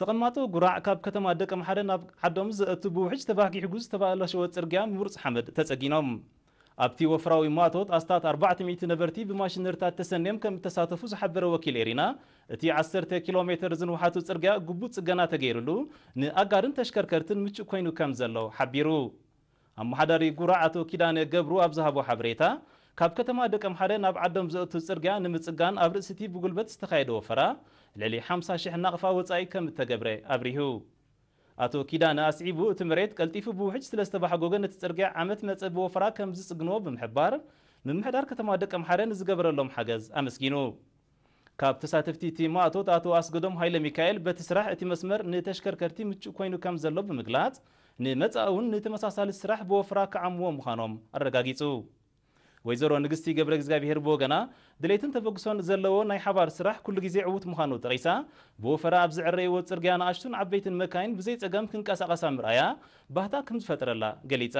ተቐማጡ ጉራዕ ካብ ከተማ ደቀ መሓደ ናብ ዓዶም ዘእቱ ብውሕጅ ተባህጊ ሕጉዝ ዝተባለሸወ ፅርግያ ምቡርፅ ሓመድ ተፀጊኖም ኣብቲ ወፍራዊ ማቶት ኣስታት 400 ነበርቲ ብማሽነርታት ተሰንዮም ከም እተሳተፉ ዝሓበረ ወኪል ኤሪና እቲ 1ሰ ኪሎ ሜትር ዝንውሓቱ ፅርግያ ግቡእ ፅገና ተገይሩሉ ንኣጋርን ተሽከርከርትን ምጭእ ኮይኑ ከም ዘሎ ሓቢሩ ኣመሓዳሪ ጉራዕ ኣቶ ኪዳነ ገብሩ ኣብ ዝሃቦ ሓበሬታ كاب كتما دكم حرين اب عدم زوتو سرغان نمصغان ابر سيتي بغلبت استخايدو فرا للي 50 شح نقفا وصاي كم تغبري هو اتو كيدان اسيبو تمريت قلطيف بو حج ثلاث تبع حقوقن تصرغا عمت مصب وفرا كم زصغنو بمحبار من محدار كتما دكم حرين زغبرلهم حجز امسكينو كاب تساتفتي تي ما اتو تاتو اسغدوم هايل ميكائيل بتسرح اتي مسمر نتشكر كرتي مچ كوينو كم زلو بمغلاط نمتاون نتمساسال سرح بوفرا كعمو مخانوم الرقاقيتو ወይዘሮ ንግስቲ ገብረ እግዚአብሔር ብወገና ድሌትን ተበግሶን ዘለዎ ናይ ሓባር ስራሕ ኩሉ ግዜ ዕዉት ምዃኑ ጠቒሳ ብወፈራ ኣብ ዝዕረይዎ ፅርግያ ንኣሽቱን ዓበይትን መካይን ብዘይ ፀገም ክንቀሳቐሳ ምርኣያ ባህታ ከም ዝፈጥረላ ገሊፃ